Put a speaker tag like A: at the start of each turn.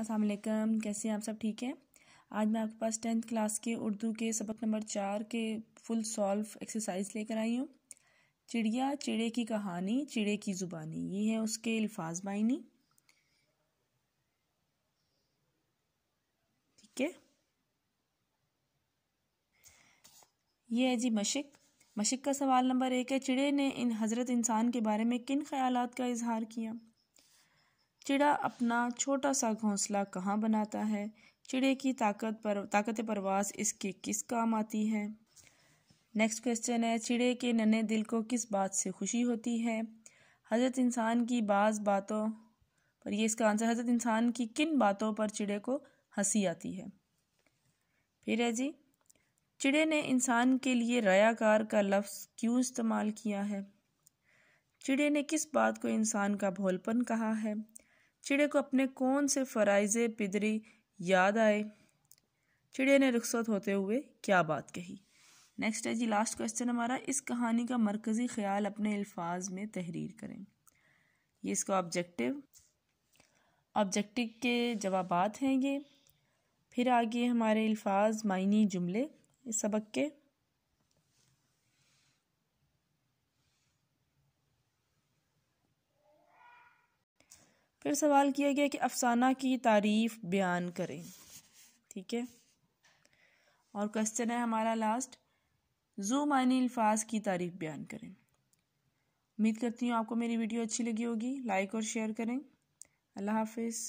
A: असलकम कैसे हैं आप सब ठीक हैं आज मैं आपके पास टेंथ क्लास के उर्दू के सबक नंबर चार के फुल सॉल्व एक्सरसाइज लेकर आई हूँ चिड़िया चिड़े की कहानी चिड़े की ज़ुबानी ये है उसके अल्फाज बाइनी ठीक है ये है जी मशिक मशिक का सवाल नंबर एक है चिड़े ने इन हज़रत इंसान के बारे में किन ख़्याल का इजहार किया चिड़ा अपना छोटा सा घोंसला कहाँ बनाता है चिड़े की ताकत पर ताकत परवास इसके किस काम आती है नेक्स्ट क्वेश्चन है चिड़े के नन्हे दिल को किस बात से खुशी होती है हज़रत इंसान की बाज़ बातों पर ये इसका आंसर हज़रत इंसान की किन बातों पर चिड़े को हंसी आती है फिर है जी चिड़े ने इंसान के लिए रयाकार का लफ्ज़ क्यों इस्तेमाल किया है चिड़े ने किस बात को इंसान का भोलपन कहा है चिड़े को अपने कौन से फ़राइज़ पिदरी याद आए चिड़े ने रुखसत होते हुए क्या बात कही नेक्स्ट है जी लास्ट क्वेश्चन हमारा इस कहानी का मरकज़ी ख्याल अपने अल्फाज में तहरीर करें ये इसका ऑब्जेक्टिव ऑब्जेक्टिव के जवाब हैं ये फिर आगे हमारे अल्फाज मायनी जुमले इस सबक के फिर सवाल किया गया कि अफसाना की तारीफ बयान करें ठीक है और क्वेश्चन है हमारा लास्ट जू मानी अल्फाज की तारीफ बयान करें उम्मीद करती हूँ आपको मेरी वीडियो अच्छी लगी होगी लाइक और शेयर करें अल्लाह हाफिज़